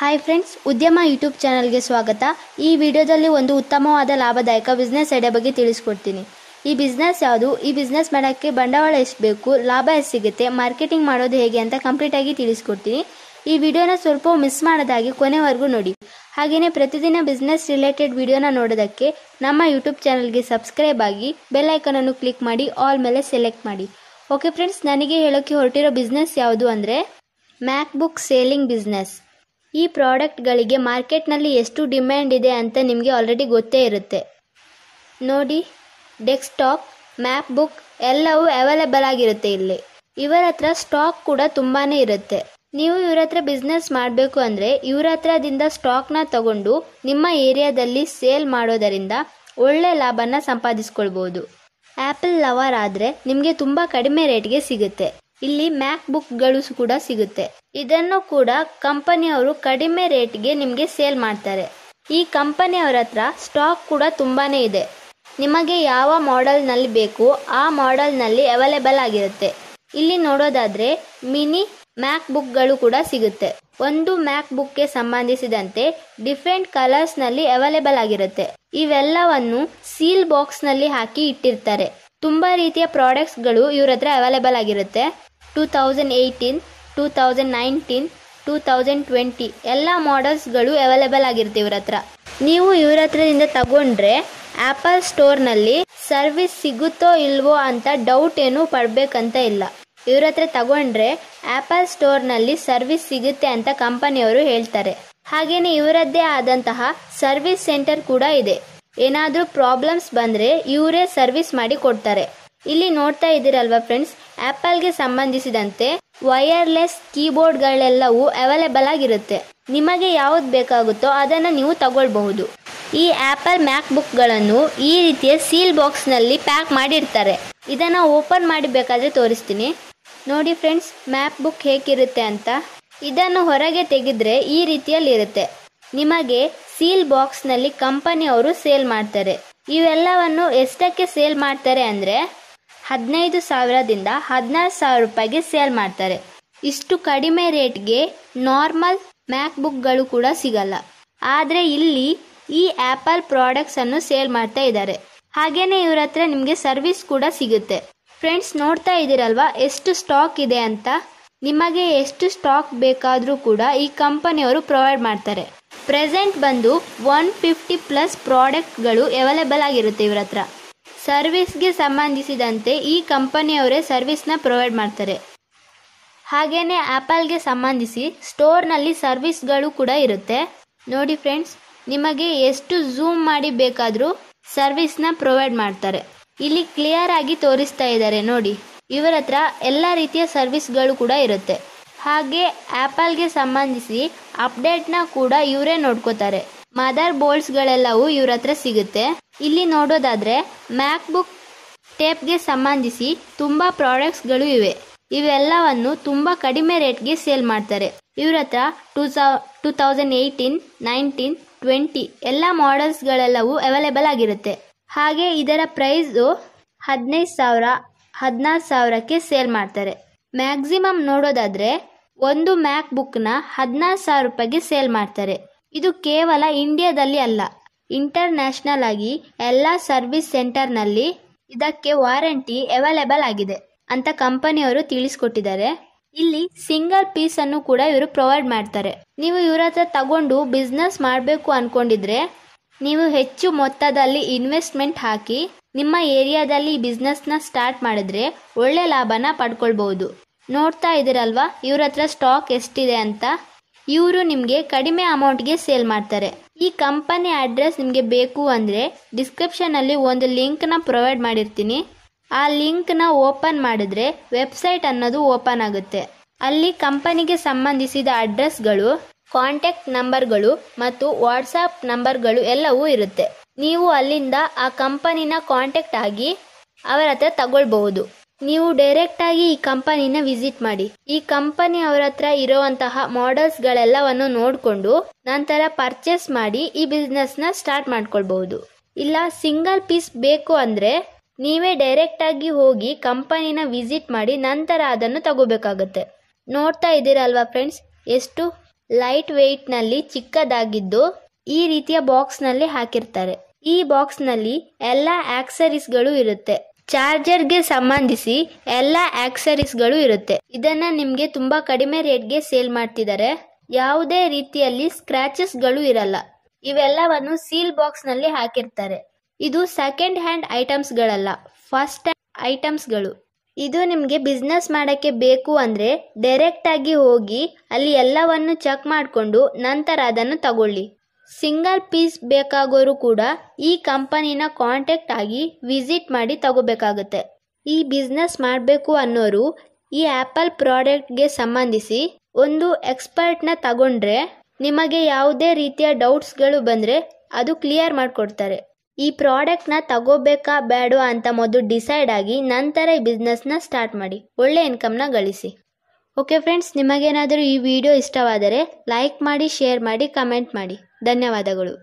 hi friends ಉದ್ಯಮ YouTube ಚಾನಲ್ಗೆ ಸ್ವಾಗತ ಈ ವಿಡಿಯೋದಲ್ಲಿ ಒಂದು ಉತ್ತಮವಾದ ಲಾಭದಾಯಕ ಬಿಸ್ನೆಸ್ ಐಡಿಯಾ ಬಗ್ಗೆ ತಿಳಿಸ್ಕೊಡ್ತೀನಿ ಈ ಬಿಸ್ನೆಸ್ ಯಾವುದು ಈ ಬಿಸ್ನೆಸ್ ಮಾಡೋಕ್ಕೆ ಬಂಡವಾಳ ಎಷ್ಟು ಬೇಕು ಲಾಭ ಎಷ್ಟು ಸಿಗುತ್ತೆ ಮಾರ್ಕೆಟಿಂಗ್ ಮಾಡೋದು ಹೇಗೆ ಅಂತ ಕಂಪ್ಲೀಟಾಗಿ ತಿಳಿಸ್ಕೊಡ್ತೀನಿ ಈ ವಿಡಿಯೋನ ಸ್ವಲ್ಪ ಮಿಸ್ ಮಾಡೋದಾಗಿ ಕೊನೆವರೆಗೂ ನೋಡಿ ಹಾಗೆಯೇ ಪ್ರತಿದಿನ ಬಿಸ್ನೆಸ್ ರಿಲೇಟೆಡ್ ವಿಡಿಯೋನ ನೋಡೋದಕ್ಕೆ ನಮ್ಮ ಯೂಟ್ಯೂಬ್ ಚಾನಲ್ಗೆ ಸಬ್ಸ್ಕ್ರೈಬ್ ಆಗಿ ಬೆಲ್ಲೈಕನನ್ನು ಕ್ಲಿಕ್ ಮಾಡಿ ಆಲ್ ಮೇಲೆ ಸೆಲೆಕ್ಟ್ ಮಾಡಿ ಓಕೆ ಫ್ರೆಂಡ್ಸ್ ನನಗೆ ಹೇಳೋಕ್ಕೆ ಹೊರಟಿರೋ ಬಿಸ್ನೆಸ್ ಯಾವುದು ಅಂದರೆ ಮ್ಯಾಕ್ ಬುಕ್ ಸೇಲಿಂಗ್ ಬಿಸ್ನೆಸ್ ಈ ಪ್ರಾಡಕ್ಟ್ಗಳಿಗೆ ಮಾರ್ಕೆಟ್ನಲ್ಲಿ ಎಷ್ಟು ಡಿಮ್ಯಾಂಡ್ ಇದೆ ಅಂತ ನಿಮಗೆ ಆಲ್ರೆಡಿ ಗೊತ್ತೇ ಇರುತ್ತೆ ನೋಡಿ ಡೆಸ್ಕ್ಟಾಪ್ ಮ್ಯಾಪ್ ಬುಕ್ ಎಲ್ಲವೂ ಅವೈಲೇಬಲ್ ಆಗಿರುತ್ತೆ ಇಲ್ಲಿ ಇವರ ಹತ್ರ ಸ್ಟಾಕ್ ಕೂಡ ತುಂಬಾ ಇರುತ್ತೆ ನೀವು ಇವರ ಹತ್ರ ಬಿಸ್ನೆಸ್ ಮಾಡಬೇಕು ಅಂದರೆ ಇವರ ಹತ್ರದಿಂದ ಸ್ಟಾಕ್ನ ತಗೊಂಡು ನಿಮ್ಮ ಏರಿಯಾದಲ್ಲಿ ಸೇಲ್ ಮಾಡೋದರಿಂದ ಒಳ್ಳೆ ಲಾಭನ ಸಂಪಾದಿಸ್ಕೊಳ್ಬೋದು ಆ್ಯಪಲ್ ಲವರ್ ಆದರೆ ನಿಮಗೆ ತುಂಬ ಕಡಿಮೆ ರೇಟ್ಗೆ ಸಿಗುತ್ತೆ ಇಲ್ಲಿ ಮ್ಯಾಕ್ ಬುಕ್ಗಳು ಕೂಡ ಸಿಗುತ್ತೆ ಇದನ್ನು ಕೂಡ ಕಂಪನಿಯವರು ಕಡಿಮೆ ರೇಟ್ಗೆ ನಿಮಗೆ ಸೇಲ್ ಮಾಡ್ತಾರೆ ಈ ಕಂಪನಿಯವರ ಹತ್ರ ಸ್ಟಾಕ್ ಕೂಡ ತುಂಬಾ ಇದೆ ನಿಮಗೆ ಯಾವ ನಲ್ಲಿ ಬೇಕು ಆ ನಲ್ಲಿ ಅವೈಲೇಬಲ್ ಆಗಿರುತ್ತೆ ಇಲ್ಲಿ ನೋಡೋದಾದರೆ ಮಿನಿ ಮ್ಯಾಕ್ ಬುಕ್ಗಳು ಕೂಡ ಸಿಗುತ್ತೆ ಒಂದು ಮ್ಯಾಕ್ ಗೆ ಸಂಬಂಧಿಸಿದಂತೆ ಡಿಫ್ರೆಂಟ್ ಕಲರ್ಸ್ನಲ್ಲಿ ಅವೈಲೇಬಲ್ ಆಗಿರುತ್ತೆ ಇವೆಲ್ಲವನ್ನು ಸೀಲ್ ಬಾಕ್ಸ್ನಲ್ಲಿ ಹಾಕಿ ಇಟ್ಟಿರ್ತಾರೆ ತುಂಬ ರೀತಿಯ ಪ್ರಾಡಕ್ಟ್ಸ್ಗಳು ಇವ್ರ ಹತ್ರ ಅವೈಲೇಬಲ್ ಆಗಿರುತ್ತೆ two thousand eighteen two thousand nineteen two thousand twenty ಎಲ್ಲ ಮಾಡಲ್ಸ್ಗಳು ಅವೈಲೇಬಲ್ ಆಗಿರುತ್ತೆ ಇವ್ರ ಹತ್ರ ನೀವು ಇವ್ರ ಹತ್ರದಿಂದ ತಗೊಂಡ್ರೆ ಆ್ಯಪಲ್ ಸ್ಟೋರ್ನಲ್ಲಿ ಸರ್ವಿಸ್ ಸಿಗುತ್ತೋ ಇಲ್ವೋ ಅಂತ ಡೌಟ್ ಏನೂ ಪಡಬೇಕಂತ ಇಲ್ಲ ಇವ್ರ ಹತ್ರ ತಗೊಂಡ್ರೆ ಆ್ಯಪಲ್ ಸ್ಟೋರ್ನಲ್ಲಿ ಸರ್ವಿಸ್ ಸಿಗುತ್ತೆ ಅಂತ ಕಂಪನಿಯವರು ಹೇಳ್ತಾರೆ ಹಾಗೆಯೇ ಇವರದ್ದೇ ಆದಂತಹ ಸರ್ವಿಸ್ ಸೆಂಟರ್ ಕೂಡ ಇದೆ ಏನಾದರೂ ಪ್ರಾಬ್ಲಮ್ಸ್ ಬಂದರೆ ಇವರೇ ಸರ್ವಿಸ್ ಮಾಡಿ ಕೊಡ್ತಾರೆ ಇಲ್ಲಿ ನೋಡ್ತಾ ಇದ್ದೀರಲ್ವಾ ಫ್ರೆಂಡ್ಸ್ ಆ್ಯಪಲ್ಗೆ ಸಂಬಂಧಿಸಿದಂತೆ ವೈರ್ಲೆಸ್ ಕೀಬೋರ್ಡ್ಗಳೆಲ್ಲವೂ ಅವೈಲೇಬಲ್ ಆಗಿರುತ್ತೆ ನಿಮಗೆ ಯಾವುದು ಬೇಕಾಗುತ್ತೋ ಅದನ್ನು ನೀವು ತಗೊಳ್ಬಹುದು ಈ ಆ್ಯಪಲ್ ಬುಕ್ಗಳನ್ನು ಈ ರೀತಿಯ ಸೀಲ್ ಬಾಕ್ಸ್ನಲ್ಲಿ ಪ್ಯಾಕ್ ಮಾಡಿರ್ತಾರೆ ಇದನ್ನು ಓಪನ್ ಮಾಡಿ ಬೇಕಾದರೆ ತೋರಿಸ್ತೀನಿ ನೋಡಿ ಫ್ರೆಂಡ್ಸ್ ಮ್ಯಾಪ್ ಬುಕ್ ಹೇಗಿರುತ್ತೆ ಅಂತ ಇದನ್ನು ಹೊರಗೆ ತೆಗೆದರೆ ಈ ರೀತಿಯಲ್ಲಿರುತ್ತೆ ನಿಮಗೆ ಸೀಲ್ ಬಾಕ್ಸ್ನಲ್ಲಿ ಕಂಪನಿಯವರು ಸೇಲ್ ಮಾಡ್ತಾರೆ ಇವೆಲ್ಲವನ್ನು ಎಷ್ಟಕ್ಕೆ ಸೇಲ್ ಮಾಡ್ತಾರೆ ಅಂದರೆ ಹದಿನೈದು ಸಾವಿರದಿಂದ ಹದಿನಾರು ಸಾವಿರ ರೂಪಾಯಿಗೆ ಸೇಲ್ ಮಾಡ್ತಾರೆ ಇಷ್ಟು ಕಡಿಮೆ ರೇಟ್ಗೆ ನಾರ್ಮಲ್ ಮ್ಯಾಕ್ಬುಕ್ಗಳು ಕೂಡ ಸಿಗಲ್ಲ ಆದರೆ ಇಲ್ಲಿ ಈ ಆ್ಯಪಲ್ ಪ್ರಾಡಕ್ಟ್ಸನ್ನು ಸೇಲ್ ಮಾಡ್ತಾ ಇದ್ದಾರೆ ಹಾಗೇನೆ ಇವ್ರ ಹತ್ರ ನಿಮಗೆ ಸರ್ವಿಸ್ ಕೂಡ ಸಿಗುತ್ತೆ ಫ್ರೆಂಡ್ಸ್ ನೋಡ್ತಾ ಇದ್ದೀರಲ್ವಾ ಎಷ್ಟು ಸ್ಟಾಕ್ ಇದೆ ಅಂತ ನಿಮಗೆ ಎಷ್ಟು ಸ್ಟಾಕ್ ಬೇಕಾದರೂ ಕೂಡ ಈ ಕಂಪನಿಯವರು ಪ್ರೊವೈಡ್ ಮಾಡ್ತಾರೆ ಪ್ರೆಸೆಂಟ್ ಬಂದು ಒನ್ ಫಿಫ್ಟಿ ಪ್ಲಸ್ ಪ್ರಾಡಕ್ಟ್ಗಳು ಅವೈಲೇಬಲ್ ಆಗಿರುತ್ತೆ ಇವ್ರ ಹತ್ರ ಸರ್ವಿಸ್ಗೆ ಸಂಬಂಧಿಸಿದಂತೆ ಈ ಕಂಪನಿಯವರೇ ಸರ್ವಿಸ್ನ ಪ್ರೊವೈಡ್ ಮಾಡ್ತಾರೆ ಹಾಗೇನೆ ಆ್ಯಪಲ್ಗೆ ಸಂಬಂಧಿಸಿ ಸ್ಟೋರ್ನಲ್ಲಿ ಸರ್ವಿಸ್ಗಳು ಕೂಡ ಇರುತ್ತೆ ನೋಡಿ ಫ್ರೆಂಡ್ಸ್ ನಿಮಗೆ ಎಷ್ಟು ಝೂಮ್ ಮಾಡಿ ಬೇಕಾದರೂ ಸರ್ವಿಸ್ನ ಪ್ರೊವೈಡ್ ಮಾಡ್ತಾರೆ ಇಲ್ಲಿ ಕ್ಲಿಯರ್ ಆಗಿ ತೋರಿಸ್ತಾ ಇದ್ದಾರೆ ನೋಡಿ ಇವರ ಹತ್ರ ಎಲ್ಲ ರೀತಿಯ ಸರ್ವಿಸ್ಗಳು ಕೂಡ ಇರುತ್ತೆ ಹಾಗೆ ಆ್ಯಪಲ್ಗೆ ಸಂಬಂಧಿಸಿ ಅಪ್ಡೇಟ್ನ ಕೂಡ ಇವರೇ ನೋಡ್ಕೋತಾರೆ ಮದರ್ ಬೋರ್ಡ್ಸ್ಗಳೆಲ್ಲವೂ ಇವ್ರ ಹತ್ರ ಸಿಗುತ್ತೆ ಇಲ್ಲಿ ನೋಡೋದಾದರೆ ಮ್ಯಾಕ್ಬುಕ್ ಟೇಪ್ಗೆ ಸಂಬಂಧಿಸಿ ತುಂಬ ಪ್ರಾಡಕ್ಟ್ಸ್ಗಳು ಇವೆ ಇವೆಲ್ಲವನ್ನು ತುಂಬ ಕಡಿಮೆ ರೇಟ್ಗೆ ಸೇಲ್ ಮಾಡ್ತಾರೆ ಇವ್ರ ಹತ್ರ ಟೂ ಸೌ two thousand eighteen nineteen twenty ಎಲ್ಲ ಮಾಡೆಲ್ಸ್ಗಳೆಲ್ಲವೂ ಅವೈಲೇಬಲ್ ಆಗಿರುತ್ತೆ ಹಾಗೆ ಇದರ ಪ್ರೈಸು ಹದಿನೈದು ಸಾವಿರ ಹದಿನಾರು ಸಾವಿರಕ್ಕೆ ಸೇಲ್ ಮಾಡ್ತಾರೆ ಮ್ಯಾಕ್ಸಿಮಮ್ ನೋಡೋದಾದರೆ ಒಂದು ಮ್ಯಾಕ್ ಬುಕ್ನ ಹದಿನಾರು ಸಾವಿರ ರೂಪಾಯಿಗೆ ಸೇಲ್ ಮಾಡ್ತಾರೆ ಇದು ಕೇವಲ ಇಂಡಿಯಾದಲ್ಲಿ ಅಲ್ಲ ಇಂಟರ್ನ್ಯಾಷನಲ್ ಆಗಿ ಎಲ್ಲ ಸರ್ವಿಸ್ ಸೆಂಟರ್ನಲ್ಲಿ ಇದಕ್ಕೆ ವಾರಂಟಿ ಅವೈಲೇಬಲ್ ಆಗಿದೆ ಅಂತ ಕಂಪನಿಯವರು ತಿಳಿಸ್ಕೊಟ್ಟಿದ್ದಾರೆ ಇಲ್ಲಿ ಸಿಂಗಲ್ ಪೀಸ್ ಅನ್ನು ಕೂಡ ಇವರು ಪ್ರೊವೈಡ್ ಮಾಡ್ತಾರೆ ನೀವು ಇವ್ರ ಹತ್ರ ತಗೊಂಡು ಬಿಸ್ನೆಸ್ ಮಾಡಬೇಕು ಅನ್ಕೊಂಡಿದ್ರೆ ನೀವು ಹೆಚ್ಚು ಮೊತ್ತದಲ್ಲಿ ಇನ್ವೆಸ್ಟ್ಮೆಂಟ್ ಹಾಕಿ ನಿಮ್ಮ ಏರಿಯಾದಲ್ಲಿ ಬಿಸ್ನೆಸ್ನ ಸ್ಟಾರ್ಟ್ ಮಾಡಿದ್ರೆ ಒಳ್ಳೆ ಲಾಭನ ಪಡ್ಕೊಳ್ಬಹುದು ನೋಡ್ತಾ ಇದ್ದೀರಲ್ವಾ ಇವ್ರ ಹತ್ರ ಸ್ಟಾಕ್ ಎಷ್ಟಿದೆ ಅಂತ ಇವರು ನಿಮಗೆ ಕಡಿಮೆ ಅಮೌಂಟ್ಗೆ ಸೇಲ್ ಮಾಡ್ತಾರೆ ಈ ಕಂಪನಿ ಅಡ್ರೆಸ್ ನಿಮಗೆ ಬೇಕು ಅಂದರೆ ಡಿಸ್ಕ್ರಿಪ್ಷನಲ್ಲಿ ಒಂದು ಲಿಂಕ್ನ ಪ್ರೊವೈಡ್ ಮಾಡಿರ್ತೀನಿ ಆ ಲಿಂಕ್ನ ಓಪನ್ ಮಾಡಿದ್ರೆ ವೆಬ್ಸೈಟ್ ಅನ್ನೋದು ಓಪನ್ ಆಗುತ್ತೆ ಅಲ್ಲಿ ಕಂಪನಿಗೆ ಸಂಬಂಧಿಸಿದ ಅಡ್ರೆಸ್ಗಳು ಕಾಂಟ್ಯಾಕ್ಟ್ ನಂಬರ್ಗಳು ಮತ್ತು ವಾಟ್ಸಾಪ್ ನಂಬರ್ಗಳು ಎಲ್ಲವೂ ಇರುತ್ತೆ ನೀವು ಅಲ್ಲಿಂದ ಆ ಕಂಪನಿನ ಕಾಂಟ್ಯಾಕ್ಟ್ ಆಗಿ ಅವರ ಹತ್ರ ತಗೊಳ್ಬಹುದು ನೀವು ಡೈರೆಕ್ಟ್ ಆಗಿ ಈ ಕಂಪನಿನ ವಿಸಿಟ್ ಮಾಡಿ ಈ ಕಂಪನಿ ಅವರ ಹತ್ರ ಇರುವಂತಹ ಮಾಡೆಲ್ಸ್ಗಳೆಲ್ಲವನ್ನು ನೋಡಿಕೊಂಡು ನಂತರ ಪರ್ಚೇಸ್ ಮಾಡಿ ಈ ಬಿಸ್ನೆಸ್ನ ಸ್ಟಾರ್ಟ್ ಮಾಡ್ಕೊಳ್ಬಹುದು ಇಲ್ಲ ಸಿಂಗಲ್ ಪೀಸ್ ಬೇಕು ಅಂದರೆ ನೀವೇ ಡೈರೆಕ್ಟ್ ಆಗಿ ಹೋಗಿ ಕಂಪನಿನ ವಿಸಿಟ್ ಮಾಡಿ ನಂತರ ಅದನ್ನು ತಗೋಬೇಕಾಗುತ್ತೆ ನೋಡ್ತಾ ಇದ್ದೀರಲ್ವಾ ಫ್ರೆಂಡ್ಸ್ ಎಷ್ಟು ಲೈಟ್ ವೆಯ್ಟ್ನಲ್ಲಿ ಚಿಕ್ಕದಾಗಿದ್ದು ಈ ರೀತಿಯ ಬಾಕ್ಸ್ನಲ್ಲಿ ಹಾಕಿರ್ತಾರೆ ಈ ಬಾಕ್ಸ್ನಲ್ಲಿ ಎಲ್ಲ ಗಳು ಇರುತ್ತೆ ಚಾರ್ಜರ್ಗೆ ಸಂಬಂಧಿಸಿ ಎಲ್ಲ ಗಳು ಇರುತ್ತೆ ಇದನ್ನ ನಿಮಗೆ ತುಂಬ ಕಡಿಮೆ ರೇಟ್ಗೆ ಸೇಲ್ ಮಾಡ್ತಿದ್ದಾರೆ ಯಾವುದೇ ರೀತಿಯಲ್ಲಿ ಗಳು ಇರಲ್ಲ ಇವೆಲ್ಲವನ್ನು ಸೀಲ್ ಬಾಕ್ಸ್ನಲ್ಲಿ ಹಾಕಿರ್ತಾರೆ ಇದು ಸೆಕೆಂಡ್ ಹ್ಯಾಂಡ್ ಐಟಮ್ಸ್ಗಳಲ್ಲ ಫಸ್ಟ್ ಐಟಮ್ಸ್ಗಳು ಇದು ನಿಮಗೆ ಬಿಸ್ನೆಸ್ ಮಾಡೋಕ್ಕೆ ಬೇಕು ಅಂದರೆ ಡೈರೆಕ್ಟಾಗಿ ಹೋಗಿ ಅಲ್ಲಿ ಎಲ್ಲವನ್ನು ಚೆಕ್ ಮಾಡಿಕೊಂಡು ನಂತರ ಅದನ್ನು ತಗೊಳ್ಳಿ ಸಿಂಗಲ್ ಪೀಸ್ ಬೇಕಾಗೋರು ಕೂಡ ಈ ಕಂಪನಿನ ಕಾಂಟ್ಯಾಕ್ಟ್ ಆಗಿ ವಿಸಿಟ್ ಮಾಡಿ ತಗೋಬೇಕಾಗುತ್ತೆ ಈ ಬಿಸ್ನೆಸ್ ಮಾಡಬೇಕು ಅನ್ನೋರು ಈ ಆ್ಯಪಲ್ ಪ್ರಾಡಕ್ಟ್ಗೆ ಸಂಬಂಧಿಸಿ ಒಂದು ಎಕ್ಸ್ಪರ್ಟ್ನ ತಗೊಂಡ್ರೆ ನಿಮಗೆ ಯಾವುದೇ ರೀತಿಯ ಡೌಟ್ಸ್ಗಳು ಬಂದರೆ ಅದು ಕ್ಲಿಯರ್ ಮಾಡಿಕೊಡ್ತಾರೆ ಈ ಪ್ರಾಡಕ್ಟ್ನ ತಗೋಬೇಕಾ ಬೇಡವಾ ಅಂತ ಮೊದಲು ಡಿಸೈಡ್ ಆಗಿ ನಂತರ ಈ ಬಿಸ್ನೆಸ್ನ ಸ್ಟಾರ್ಟ್ ಮಾಡಿ ಒಳ್ಳೆ ಇನ್ಕಮ್ನ ಗಳಿಸಿ ಓಕೆ ಫ್ರೆಂಡ್ಸ್ ನಿಮಗೇನಾದರೂ ಈ ವಿಡಿಯೋ ಇಷ್ಟವಾದರೆ ಲೈಕ್ ಮಾಡಿ ಶೇರ್ ಮಾಡಿ ಕಮೆಂಟ್ ಮಾಡಿ ಧನ್ಯವಾದಗಳು